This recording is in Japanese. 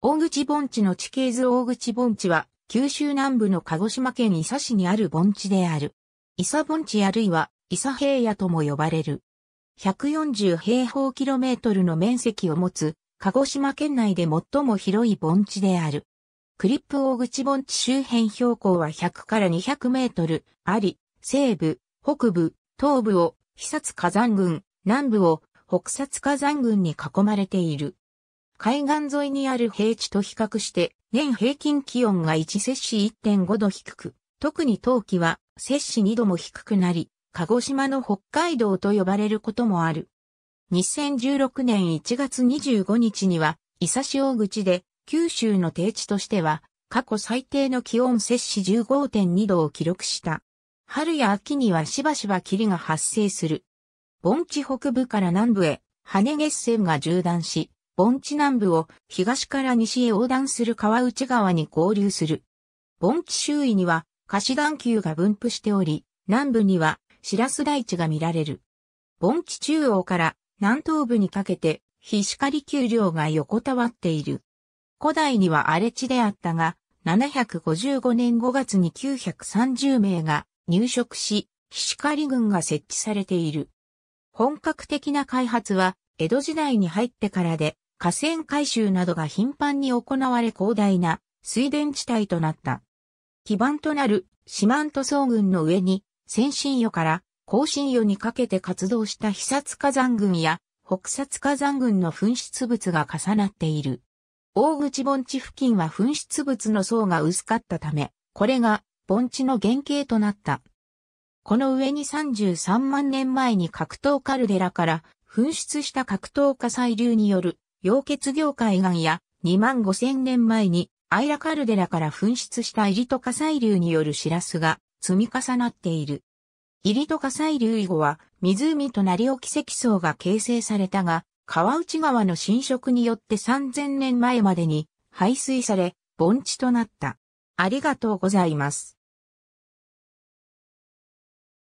大口盆地の地形図大口盆地は、九州南部の鹿児島県伊佐市にある盆地である。伊佐盆地あるいは、伊佐平野とも呼ばれる。140平方キロメートルの面積を持つ、鹿児島県内で最も広い盆地である。クリップ大口盆地周辺標高は100から200メートルあり、西部、北部、東部を、被殺火山群、南部を、北札火山群に囲まれている。海岸沿いにある平地と比較して年平均気温が1摂氏1.5度低く、特に冬季は摂氏2度も低くなり、鹿児島の北海道と呼ばれることもある。2016年1月25日には、伊佐市大口で九州の低地としては過去最低の気温摂氏15.2度を記録した。春や秋にはしばしば霧が発生する。盆地北部から南部へ、羽月線が縦断し、盆地南部を東から西へ横断する川内川に合流する。盆地周囲には菓子段丘が分布しており、南部には白ス台地が見られる。盆地中央から南東部にかけて、ひしかり丘陵が横たわっている。古代には荒れ地であったが、755年5月に930名が入植し、ひしかり軍が設置されている。本格的な開発は、江戸時代に入ってからで、河川改修などが頻繁に行われ広大な水田地帯となった。基盤となる四万十層群の上に先進予から後進予にかけて活動した被殺火山群や北殺火山群の噴出物が重なっている。大口盆地付近は噴出物の層が薄かったため、これが盆地の原型となった。この上に33万年前に格闘カルデラから噴出した格闘火砕流による溶血業海岸や2万5千年前にアイラカルデラから噴出したイリト火砕流によるシラスが積み重なっている。イリト火砕流以後は湖と成り置き積層が形成されたが、川内川の浸食によって3000年前までに排水され、盆地となった。ありがとうございます。